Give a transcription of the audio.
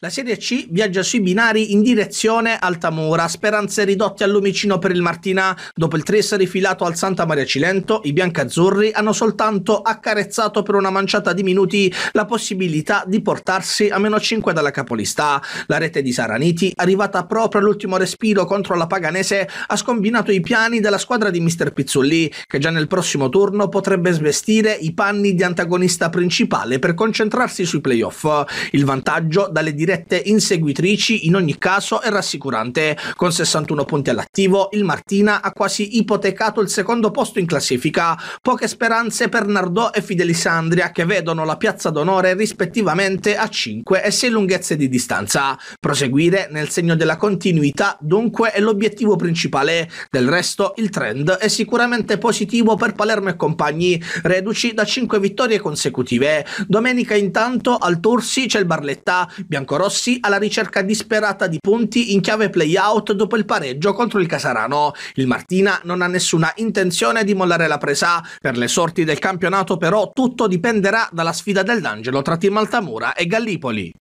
La Serie C viaggia sui binari in direzione Altamura, speranze ridotte al lumicino per il Martina. Dopo il 3 rifilato al Santa Maria Cilento, i biancazzurri hanno soltanto accarezzato per una manciata di minuti la possibilità di portarsi a meno 5 dalla capolista. La rete di Saraniti, arrivata proprio all'ultimo respiro contro la Paganese, ha scombinato i piani della squadra di Mister Pizzulli, che già nel prossimo turno potrebbe svestire i panni di antagonista principale per concentrarsi sui playoff. Il vantaggio dalle direzioni dirette inseguitrici in ogni caso è rassicurante. Con 61 punti all'attivo, il Martina ha quasi ipotecato il secondo posto in classifica. Poche speranze per Nardò e Fidelisandria che vedono la piazza d'onore rispettivamente a 5 e 6 lunghezze di distanza. Proseguire nel segno della continuità dunque è l'obiettivo principale. Del resto il trend è sicuramente positivo per Palermo e compagni, reduci da 5 vittorie consecutive. Domenica intanto al Torsi c'è il Barletta, Bianco Rossi alla ricerca disperata di punti in chiave play-out dopo il pareggio contro il Casarano. Il Martina non ha nessuna intenzione di mollare la presa. Per le sorti del campionato però tutto dipenderà dalla sfida del D'Angelo tra Team Altamura e Gallipoli.